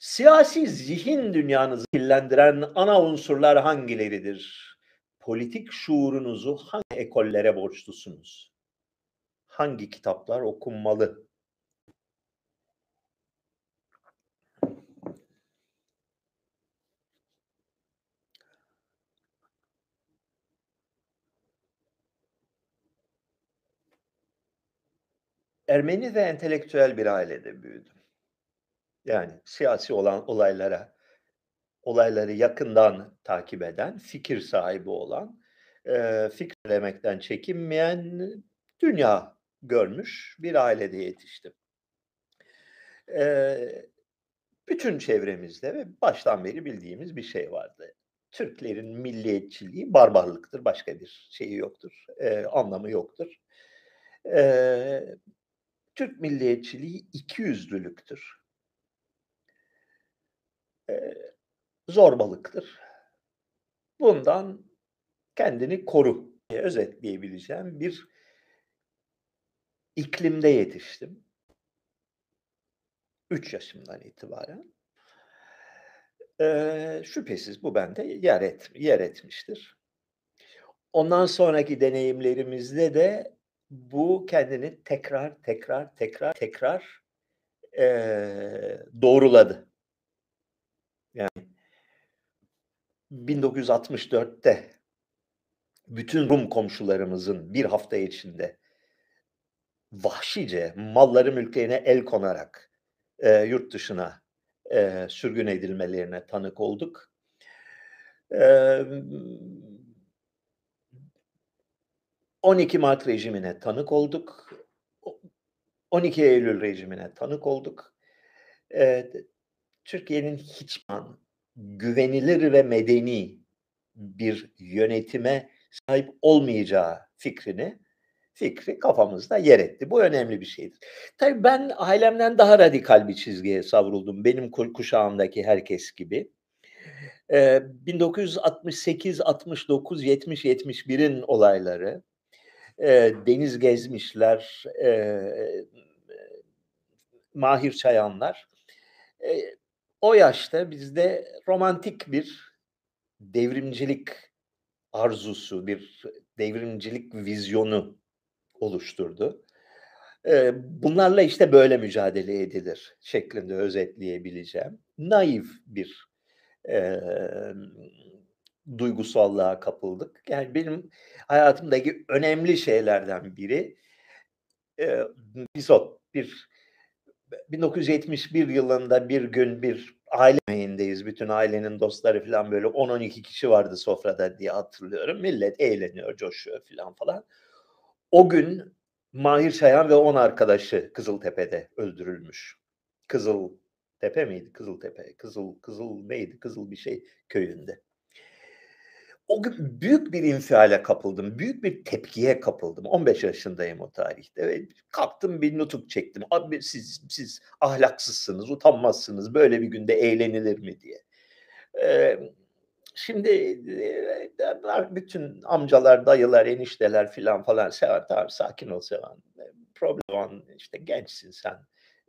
Siyasi zihin dünyanızı kirlendiren ana unsurlar hangileridir? Politik şuurunuzu hangi ekollere borçlusunuz? Hangi kitaplar okunmalı? Ermeni ve entelektüel bir ailede büyüdüm. Yani siyasi olan olaylara, olayları yakından takip eden, fikir sahibi olan, e, fikirlemekten çekinmeyen dünya görmüş bir ailede yetiştim. E, bütün çevremizde ve baştan beri bildiğimiz bir şey vardı. Türklerin milliyetçiliği barbarlıktır, başka bir şeyi yoktur, e, anlamı yoktur. E, Türk milliyetçiliği iki ikiyüzlülüktür e, zorbalıktır. Bundan kendini koru diye özetleyebileceğim bir iklimde yetiştim. 3 yaşımdan itibaren. Ee, şüphesiz bu bende yer, et, yer etmiştir. Ondan sonraki deneyimlerimizde de bu kendini tekrar tekrar tekrar tekrar e, doğruladı. Yani 1964'te bütün Rum komşularımızın bir hafta içinde vahşice malları mülklerine el konarak e, yurt dışına e, sürgün edilmelerine tanık olduk. E, 12 Mart rejimine tanık olduk. 12 Eylül rejimine tanık olduk. E, Türkiye'nin hiç güvenilir ve medeni bir yönetime sahip olmayacağı fikrini fikri kafamızda yer etti. Bu önemli bir şeydir. Tabii ben ailemden daha radikal bir çizgiye savruldum. Benim kuşağımdaki herkes gibi. Ee, 1968, 69, 70, 71'in olayları. Ee, deniz gezmişler, e, Mahir Çayanlar. E, o yaşta bizde romantik bir devrimcilik arzusu, bir devrimcilik vizyonu oluşturdu. Ee, bunlarla işte böyle mücadele edilir şeklinde özetleyebileceğim. Naif bir e, duygusallığa kapıldık. Yani benim hayatımdaki önemli şeylerden biri e, Bisot bir 1971 yılında bir gün bir aile meyindeyiz Bütün ailenin dostları falan böyle 10-12 kişi vardı sofrada diye hatırlıyorum. Millet eğleniyor, coşuyor falan falan. O gün Mahir Şayan ve 10 arkadaşı Kızıltepe'de öldürülmüş. Kızıl tepe miydi? Kızıltepe. Kızıl Kızıl neydi? Kızıl bir şey köyünde o gün büyük bir infiale kapıldım. Büyük bir tepkiye kapıldım. 15 yaşındayım o tarihte. Ve kalktım bir nutuk çektim. Abi siz, siz ahlaksızsınız, utanmazsınız. Böyle bir günde eğlenilir mi diye. Ee, şimdi bütün amcalar, dayılar, enişteler filan falan. Sevan tamam sakin ol Sevan. Problem işte gençsin sen.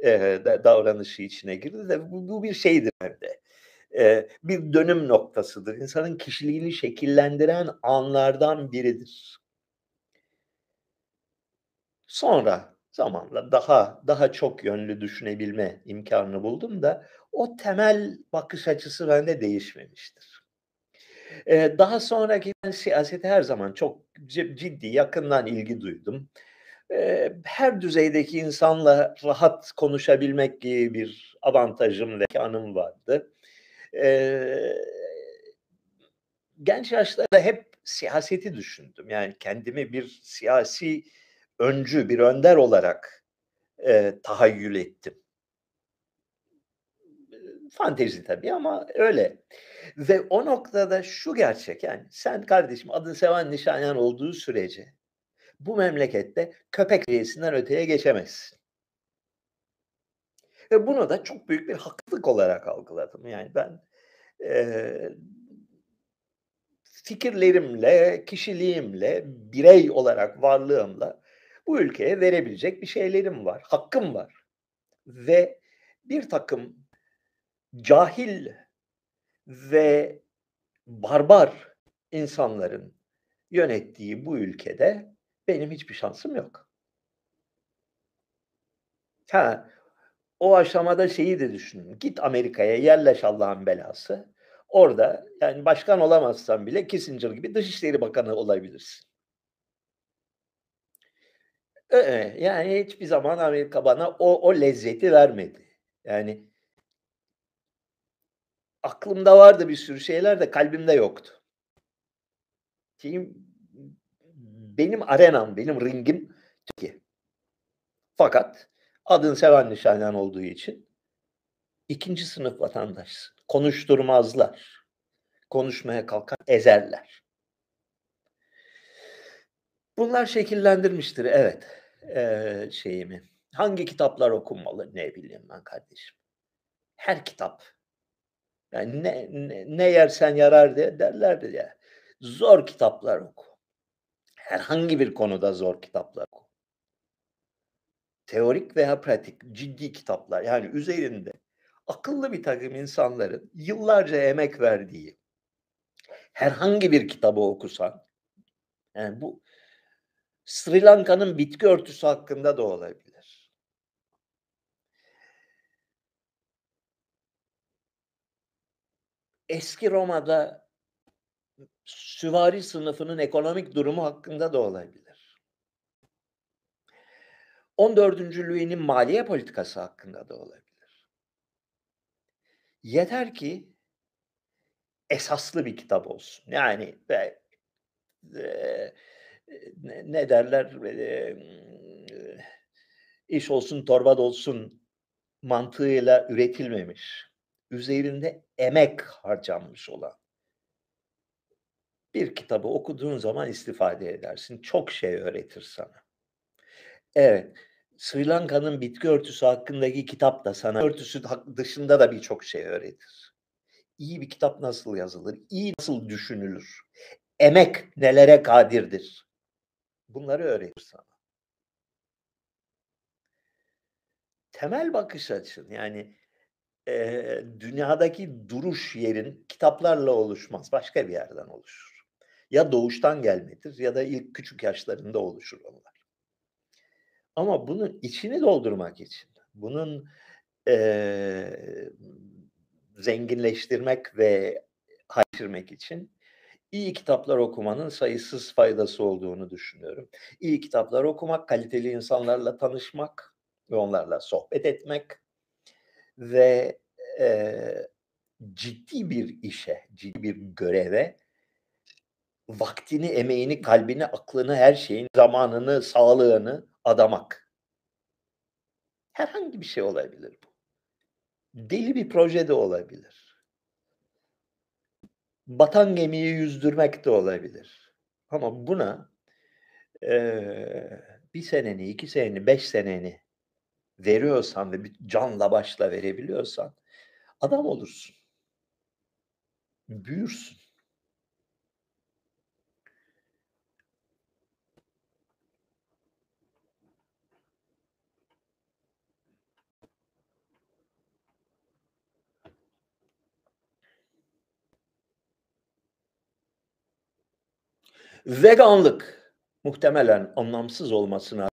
Ee, davranışı içine girdi de bu, bu bir şeydir hem de e, bir dönüm noktasıdır. İnsanın kişiliğini şekillendiren anlardan biridir. Sonra zamanla daha daha çok yönlü düşünebilme imkanını buldum da o temel bakış açısı bende değişmemiştir. Ee, daha sonraki ben siyasete her zaman çok ciddi yakından ilgi duydum. Ee, her düzeydeki insanla rahat konuşabilmek gibi bir avantajım ve kanım vardı e, genç yaşlarda hep siyaseti düşündüm. Yani kendimi bir siyasi öncü, bir önder olarak e, tahayyül ettim. Fantezi tabii ama öyle. Ve o noktada şu gerçek yani sen kardeşim adın Sevan Nişanyan olduğu sürece bu memlekette köpek reisinden öteye geçemezsin. Ve bunu da çok büyük bir haklılık olarak algıladım. Yani ben e, fikirlerimle, kişiliğimle, birey olarak varlığımla bu ülkeye verebilecek bir şeylerim var, hakkım var. Ve bir takım cahil ve barbar insanların yönettiği bu ülkede benim hiçbir şansım yok. Ha, o aşamada şeyi de düşünün. Git Amerika'ya yerleş Allah'ın belası. Orada yani başkan olamazsan bile Kissinger gibi Dışişleri Bakanı olabilirsin. Ee, yani hiçbir zaman Amerika bana o, o lezzeti vermedi. Yani aklımda vardı bir sürü şeyler de kalbimde yoktu. Kim benim arenam, benim ringim Türkiye. Fakat Adın seven nişanen olduğu için ikinci sınıf vatandaşsın. Konuşturmazlar. Konuşmaya kalkan ezerler. Bunlar şekillendirmiştir evet ee, şeyimi. Hangi kitaplar okunmalı ne bileyim ben kardeşim. Her kitap. Yani ne, ne, ne yersen yarar diye derlerdi ya. Zor kitaplar oku. Herhangi bir konuda zor kitaplar oku teorik veya pratik ciddi kitaplar yani üzerinde akıllı bir takım insanların yıllarca emek verdiği herhangi bir kitabı okusan yani bu Sri Lanka'nın bitki örtüsü hakkında da olabilir. Eski Roma'da süvari sınıfının ekonomik durumu hakkında da olabilir. 14. Louis'nin maliye politikası hakkında da olabilir. Yeter ki esaslı bir kitap olsun. Yani ve e, ne derler e, e, iş olsun torba olsun mantığıyla üretilmemiş. Üzerinde emek harcanmış olan bir kitabı okuduğun zaman istifade edersin. Çok şey öğretir sana. Evet. Sri Lanka'nın bitki örtüsü hakkındaki kitap da sana örtüsü dışında da birçok şey öğretir. İyi bir kitap nasıl yazılır? İyi nasıl düşünülür? Emek nelere kadirdir? Bunları öğretir sana. Temel bakış açın yani e, dünyadaki duruş yerin kitaplarla oluşmaz. Başka bir yerden oluşur. Ya doğuştan gelmedir ya da ilk küçük yaşlarında oluşur onlar. Ama bunun içini doldurmak için, bunun e, zenginleştirmek ve haşirmek için iyi kitaplar okumanın sayısız faydası olduğunu düşünüyorum. İyi kitaplar okumak, kaliteli insanlarla tanışmak ve onlarla sohbet etmek ve e, ciddi bir işe, ciddi bir göreve vaktini, emeğini, kalbini, aklını, her şeyin, zamanını, sağlığını adamak. Herhangi bir şey olabilir bu. Deli bir proje de olabilir. Batan gemiyi yüzdürmek de olabilir. Ama buna e, bir seneni, iki seneni, beş seneni veriyorsan ve bir canla başla verebiliyorsan adam olursun. Büyürsün. veganlık muhtemelen anlamsız olmasına